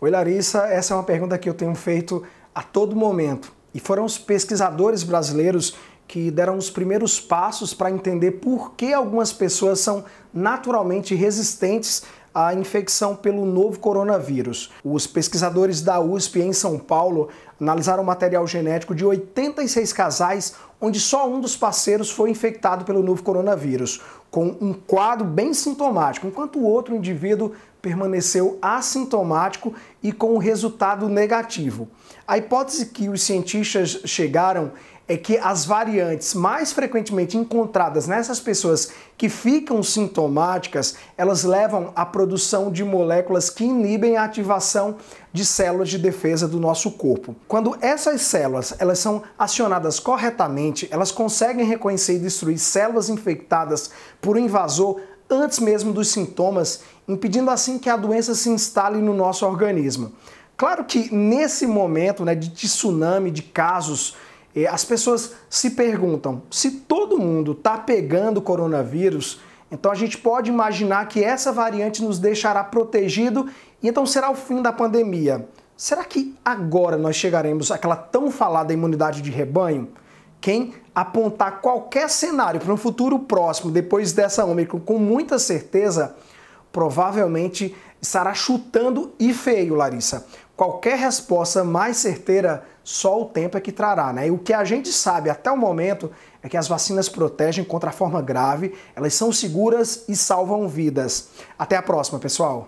Oi, Larissa, essa é uma pergunta que eu tenho feito a todo momento. E foram os pesquisadores brasileiros que deram os primeiros passos para entender por que algumas pessoas são naturalmente resistentes à infecção pelo novo coronavírus. Os pesquisadores da USP em São Paulo analisaram material genético de 86 casais onde só um dos parceiros foi infectado pelo novo coronavírus, com um quadro bem sintomático, enquanto o outro indivíduo permaneceu assintomático e com resultado negativo. A hipótese que os cientistas chegaram é que as variantes mais frequentemente encontradas nessas pessoas que ficam sintomáticas, elas levam à produção de moléculas que inibem a ativação de células de defesa do nosso corpo. Quando essas células, elas são acionadas corretamente, elas conseguem reconhecer e destruir células infectadas por um invasor antes mesmo dos sintomas, impedindo assim que a doença se instale no nosso organismo. Claro que nesse momento né, de tsunami de casos, eh, as pessoas se perguntam: se todo mundo está pegando coronavírus, então a gente pode imaginar que essa variante nos deixará protegido e então será o fim da pandemia. Será que agora nós chegaremos àquela tão falada imunidade de rebanho? quem apontar qualquer cenário para um futuro próximo depois dessa Ômicron com muita certeza, provavelmente estará chutando e feio, Larissa. Qualquer resposta mais certeira, só o tempo é que trará, né? E o que a gente sabe até o momento é que as vacinas protegem contra a forma grave, elas são seguras e salvam vidas. Até a próxima, pessoal!